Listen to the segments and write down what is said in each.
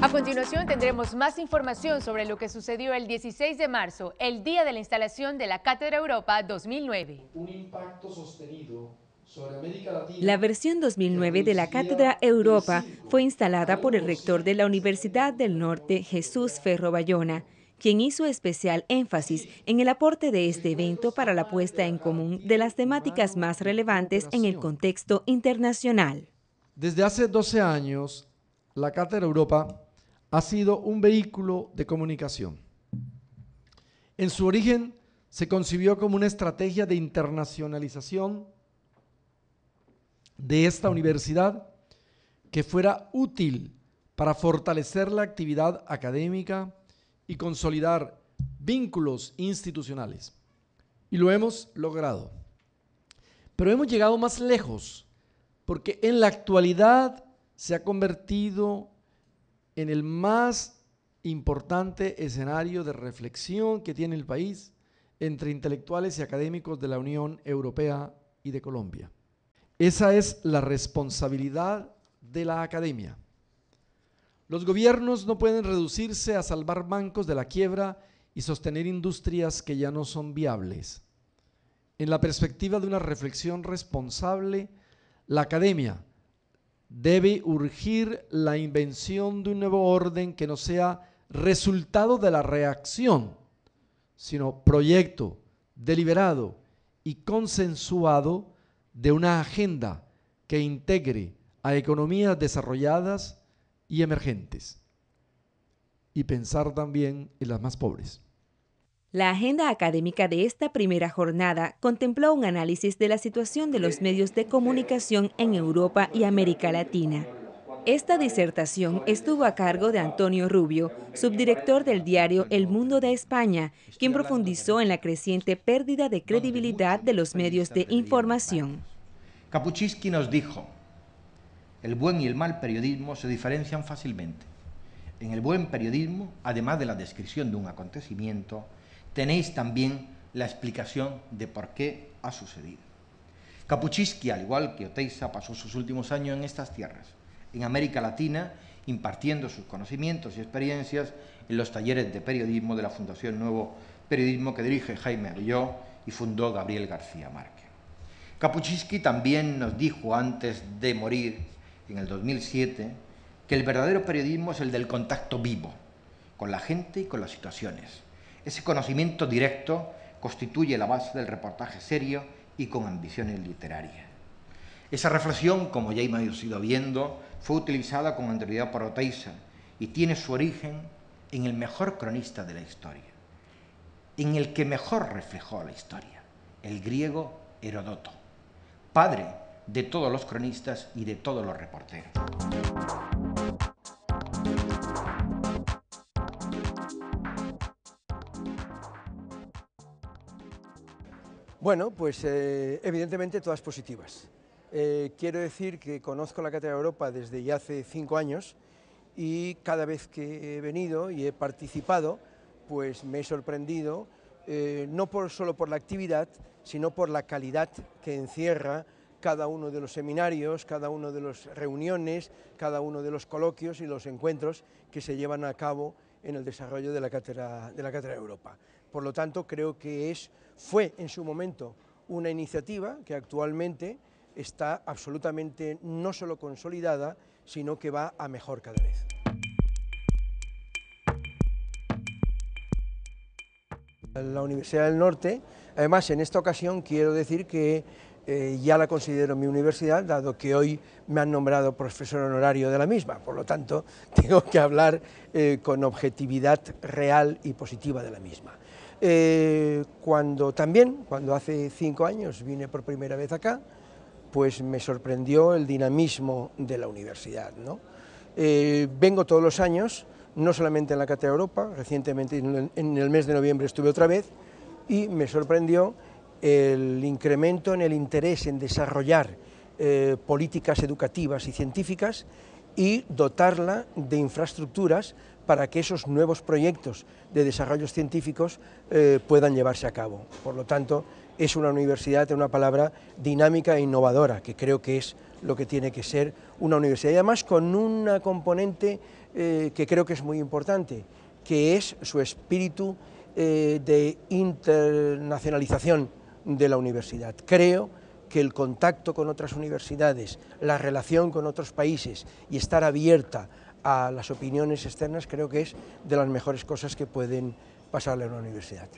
A continuación tendremos más información sobre lo que sucedió el 16 de marzo, el día de la instalación de la Cátedra Europa 2009. la versión 2009 de la Cátedra Europa fue instalada por el rector de la Universidad del Norte, Jesús Ferro Bayona, quien hizo especial énfasis en el aporte de este evento para la puesta en común de las temáticas más relevantes en el contexto internacional. Desde hace 12 años, la Cátedra Europa ha sido un vehículo de comunicación. En su origen se concibió como una estrategia de internacionalización de esta universidad que fuera útil para fortalecer la actividad académica y consolidar vínculos institucionales. Y lo hemos logrado. Pero hemos llegado más lejos porque en la actualidad se ha convertido en el más importante escenario de reflexión que tiene el país entre intelectuales y académicos de la Unión Europea y de Colombia. Esa es la responsabilidad de la academia. Los gobiernos no pueden reducirse a salvar bancos de la quiebra y sostener industrias que ya no son viables. En la perspectiva de una reflexión responsable, la academia debe urgir la invención de un nuevo orden que no sea resultado de la reacción, sino proyecto deliberado y consensuado de una agenda que integre a economías desarrolladas y emergentes y pensar también en las más pobres. La agenda académica de esta primera jornada contempló un análisis de la situación de los medios de comunicación en Europa y América Latina. Esta disertación estuvo a cargo de Antonio Rubio, subdirector del diario El Mundo de España, quien profundizó en la creciente pérdida de credibilidad de los medios de información. Kapuczynski nos dijo, el buen y el mal periodismo se diferencian fácilmente. En el buen periodismo, además de la descripción de un acontecimiento, tenéis también la explicación de por qué ha sucedido. Kapuscinski, al igual que Oteiza, pasó sus últimos años en estas tierras, en América Latina, impartiendo sus conocimientos y experiencias en los talleres de periodismo de la Fundación Nuevo Periodismo que dirige Jaime yo y fundó Gabriel García Márquez. Kapuscinski también nos dijo antes de morir, en el 2007, que el verdadero periodismo es el del contacto vivo, con la gente y con las situaciones ese conocimiento directo constituye la base del reportaje serio y con ambiciones literarias. Esa reflexión, como ya hemos ido viendo, fue utilizada con anterioridad por Oteiza y tiene su origen en el mejor cronista de la historia, en el que mejor reflejó la historia, el griego Herodoto, padre de todos los cronistas y de todos los reporteros. Bueno, pues eh, evidentemente todas positivas. Eh, quiero decir que conozco la Cátedra de Europa desde ya hace cinco años y cada vez que he venido y he participado, pues me he sorprendido, eh, no solo por la actividad, sino por la calidad que encierra cada uno de los seminarios, cada uno de las reuniones, cada uno de los coloquios y los encuentros que se llevan a cabo en el desarrollo de la Cátedra, de la Europa. Por lo tanto, creo que fue en su momento una iniciativa que actualmente está absolutamente no solo consolidada, sino que va a mejor cada vez. La Universidad del Norte, además en esta ocasión quiero decir que eh, ya la considero mi universidad, dado que hoy me han nombrado profesor honorario de la misma, por lo tanto tengo que hablar eh, con objetividad real y positiva de la misma. Eh, cuando también, cuando hace cinco años vine por primera vez acá, pues me sorprendió el dinamismo de la universidad. Eh, vengo todos los años, no solamente en la Cátedra Europa, recientemente en el mes de noviembre estuve otra vez, y me sorprendió el incremento en el interés en desarrollar eh, políticas educativas y científicas y dotarla de infraestructuras para que esos nuevos proyectos de desarrollos científicos eh, puedan llevarse a cabo. Por lo tanto, es una universidad, en una palabra, dinámica e innovadora, que creo que es lo que tiene que ser una universidad. Y además con una componente eh, que creo que es muy importante, que es su espíritu eh, de internacionalización de la universidad. Creo que el contacto con otras universidades, la relación con otros países y estar abierta a las opiniones externas creo que es de las mejores cosas que pueden pasarle a una universidad.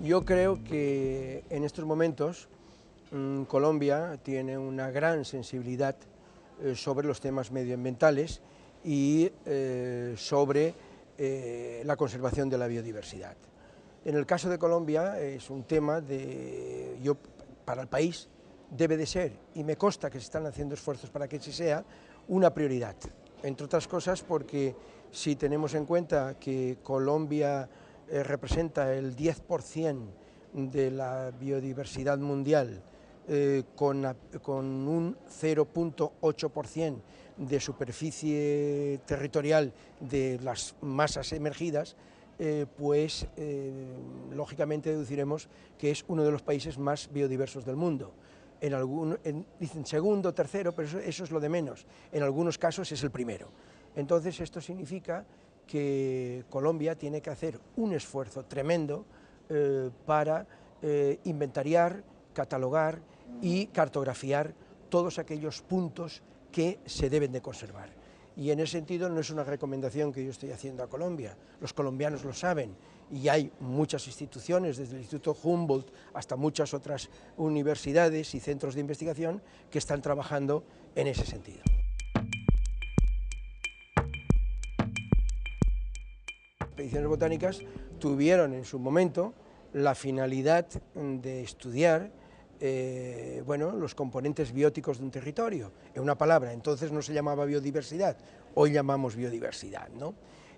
Yo creo que en estos momentos mm, Colombia tiene una gran sensibilidad eh, sobre los temas medioambientales y eh, sobre eh, la conservación de la biodiversidad. En el caso de Colombia es un tema de, yo, para el país debe de ser, y me consta que se están haciendo esfuerzos para que así sea, una prioridad. Entre otras cosas porque si tenemos en cuenta que Colombia eh, representa el 10% de la biodiversidad mundial, eh, con, con, un 0.8% de superficie territorial de las masas emergidas, eh, pues eh, lógicamente deduciremos que es uno de los países más biodiversos del mundo. En algún, dicen segundo, tercero, pero eso, es lo de menos. En algunos casos es el primero. Entonces esto significa que Colombia tiene que hacer un esfuerzo tremendo eh, para inventariar, catalogar y cartografiar todos aquellos puntos que se deben de conservar. Y en ese sentido no es una recomendación que yo estoy haciendo a Colombia, los colombianos lo saben y hay muchas instituciones, desde el Instituto Humboldt hasta muchas otras universidades y centros de investigación que están trabajando en ese sentido. expediciones botánicas tuvieron en su momento la finalidad de estudiar eh, bueno, los componentes bióticos de un territorio, en una palabra, entonces no se llamaba biodiversidad, hoy llamamos biodiversidad. ¿no?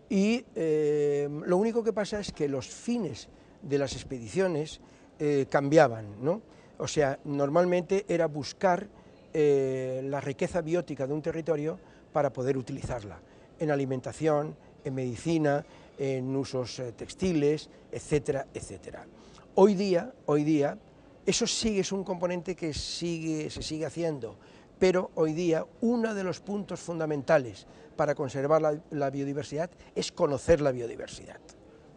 Y eh, lo único que pasa es que los fines de las expediciones eh, cambiaban, ¿no? o sea, normalmente era buscar la riqueza biótica de un territorio para poder utilizarla en alimentación, en medicina, en usos textiles, etcétera, etcétera. Hoy día, hoy día, eso sigue, es un componente que sigue, se sigue haciendo, pero hoy día uno de los puntos fundamentales para conservar la, biodiversidad es conocer la biodiversidad,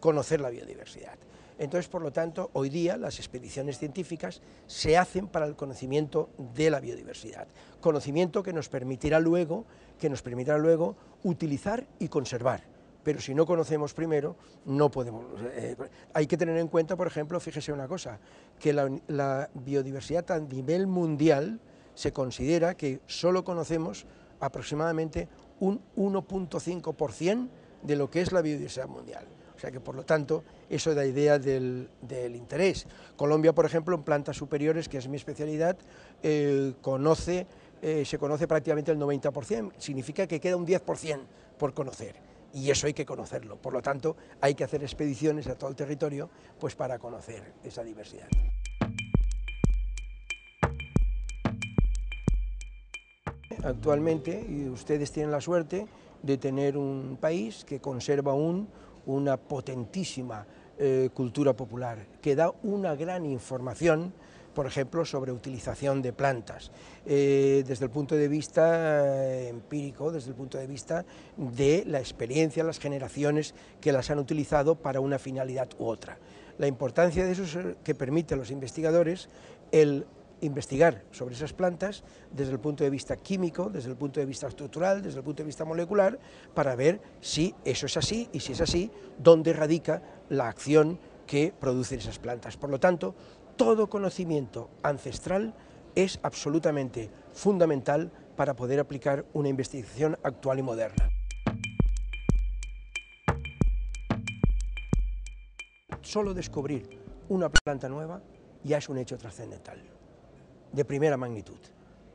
conocer la biodiversidad. Entonces, por lo tanto, hoy día las expediciones científicas se hacen para el conocimiento de la biodiversidad, conocimiento que nos permitirá luego, que nos permitirá luego utilizar y conservar pero si no conocemos primero, no podemos. Eh, hay que tener en cuenta, por ejemplo, fíjese una cosa, que la, biodiversidad a nivel mundial se considera que solo conocemos aproximadamente un 1.5% de lo que es la biodiversidad mundial. O sea que, por lo tanto, eso da idea del, interés. Colombia, por ejemplo, en plantas superiores, que es mi especialidad, eh, eh, se conoce prácticamente el 90%, significa que queda un 10% por conocer y eso hay que conocerlo. Por lo tanto, hay que hacer expediciones a todo el territorio pues para conocer esa diversidad. Actualmente, ustedes tienen la suerte de tener un país que conserva aún una potentísima eh, cultura popular, que da una gran información por ejemplo, sobre utilización de plantas, eh, desde el punto de vista eh, empírico, desde el punto de vista de la experiencia, las generaciones que las han utilizado para una finalidad u otra. La importancia de eso es que permite a los investigadores el investigar sobre esas plantas desde el punto de vista químico, desde el punto de vista estructural, desde el punto de vista molecular, para ver si eso es así y si es así, dónde radica la acción que producen esas plantas. Por lo tanto, todo conocimiento ancestral es absolutamente fundamental para poder aplicar una investigación actual y moderna. Solo descubrir una planta nueva ya es un hecho trascendental, de primera magnitud,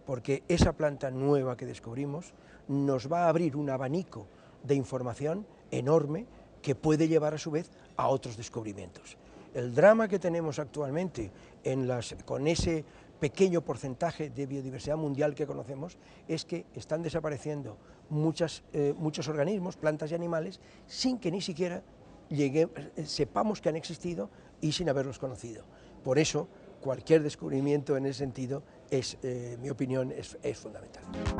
porque esa planta nueva que descubrimos nos va a abrir un abanico de información enorme que puede llevar a su vez a otros descubrimientos. El drama que tenemos actualmente con ese pequeño porcentaje de biodiversidad mundial que conocemos es que están desapareciendo eh, muchos organismos, plantas y animales, sin que ni siquiera eh, sepamos que han existido y sin haberlos conocido. Por eso, cualquier descubrimiento en ese sentido, es, eh, mi opinión, es fundamental.